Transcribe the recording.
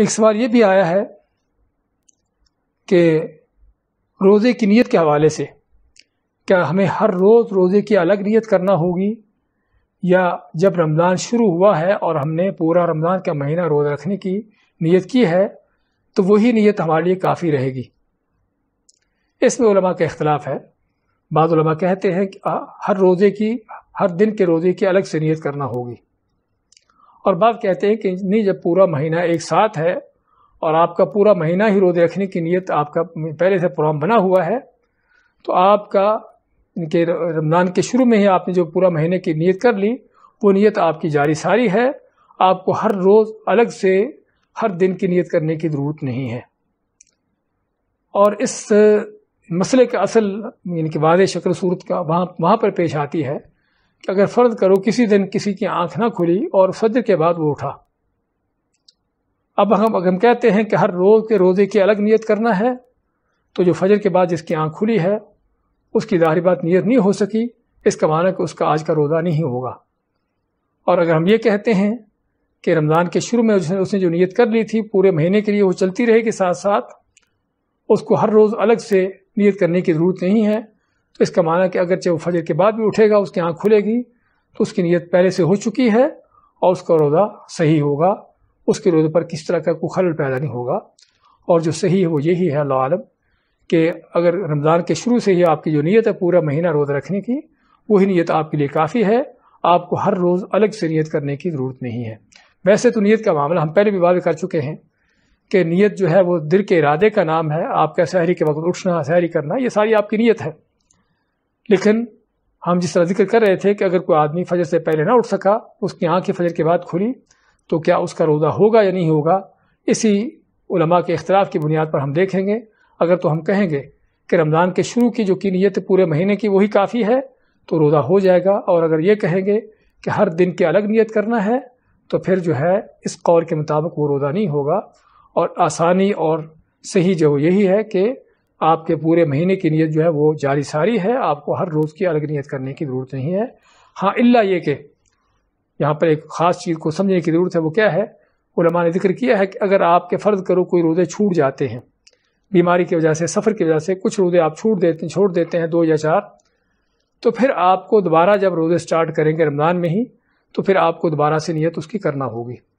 एक सवाल ये भी आया है कि रोज़े की नीयत के हवाले से क्या हमें हर रोज़ रोज़े की अलग नीयत करना होगी या जब रमज़ान शुरू हुआ है और हमने पूरा रमज़ान का महीना रोज़ रखने की नीयत की है तो वही नीयत हमारे लिए काफ़ी रहेगी इसमें उलमा का इख्तलाफ है बाद उलमा कहते हैं कि हर रोज़े की हर दिन के रोज़े की अलग से नीयत करना होगी और बाप कहते हैं कि नहीं जब पूरा महीना एक साथ है और आपका पूरा महीना ही रोज़े रखने की नीयत आपका पहले से प्रोग्राम बना हुआ है तो आपका इनके रमज़ान के शुरू में ही आपने जो पूरा महीने की नीयत कर ली वो नीयत आपकी जारी सारी है आपको हर रोज़ अलग से हर दिन की नीयत करने की ज़रूरत नहीं है और इस मसले का असल यानी कि वाज शक्ल सूरत का वहाँ वहाँ पर पेश आती है अगर फ़र्ज करो किसी दिन किसी की आंख ना खुली और फजर के बाद वो उठा अब हम हम कहते हैं कि हर रोज़ के रोज़े की अलग नीयत करना है तो जो फजर के बाद जिसकी आंख खुली है उसकी ज़ाहरी बात नीयत नहीं हो सकी इसका माना कि उसका आज का रोज़ा नहीं होगा और अगर हम ये कहते हैं कि रमज़ान के शुरू में उसने उसने जो नीयत कर ली थी पूरे महीने के लिए वो चलती रहेगी साथ साथ उसको हर रोज़ अलग से नीयत करने की ज़रूरत नहीं है तो इसका माना कि अगरचे वो फजर के बाद भी उठेगा उसकी आँख खुलेगी तो उसकी नीयत पहले से हो चुकी है और उसका रोज़ा सही होगा उसके रोज़े पर किस तरह का कोई खलल पैदा नहीं होगा और जो सही है वो यही है अल्लाह आलम कि अगर रमज़ान के शुरू से ही आपकी जो नीयत है पूरा महीना रोज़ रखने की वही नीयत आपके लिए काफ़ी है आपको हर रोज़ अलग से नीयत करने की ज़रूरत नहीं है वैसे तो नीयत का मामला हम पहले भी वाद कर चुके हैं कि नीयत जो है वो दिल के इरादे का नाम है आपका सहरी के वक्त उठना सहरी करना ये सारी आपकी नीयत है लेकिन हम जिस तरह जिक्र कर रहे थे कि अगर कोई आदमी फजर से पहले ना उठ सका उसकी आँख फजर के बाद खुली तो क्या उसका रोज़ा होगा या नहीं होगा इसी उलमा के अख्तराफ की बुनियाद पर हम देखेंगे अगर तो हम कहेंगे कि रमज़ान के शुरू की जो की नीयत पूरे महीने की वही काफ़ी है तो रोज़ा हो जाएगा और अगर ये कहेंगे कि हर दिन की अलग नीयत करना है तो फिर जो है इस कौर के मुताबिक वो रोज़ा नहीं होगा और आसानी और सही जो यही है कि आपके पूरे महीने की नीयत जो है वो जारी सारी है आपको हर रोज़ की अलग नीयत करने की ज़रूरत नहीं है हाँ इल्ला ये कि यहाँ पर एक ख़ास चीज़ को समझने की ज़रूरत है वो क्या है उलमा ने जिक्र किया है कि अगर आपके फ़र्ज करो कोई रोज़े छूट जाते हैं बीमारी की वजह से सफ़र की वजह से कुछ रोज़े आप छूट देते छोड़ देते हैं दो या चार तो फिर आपको दोबारा जब रोज़े स्टार्ट करेंगे रमज़ान में ही तो फिर आपको दोबारा से नीयत उसकी करना होगी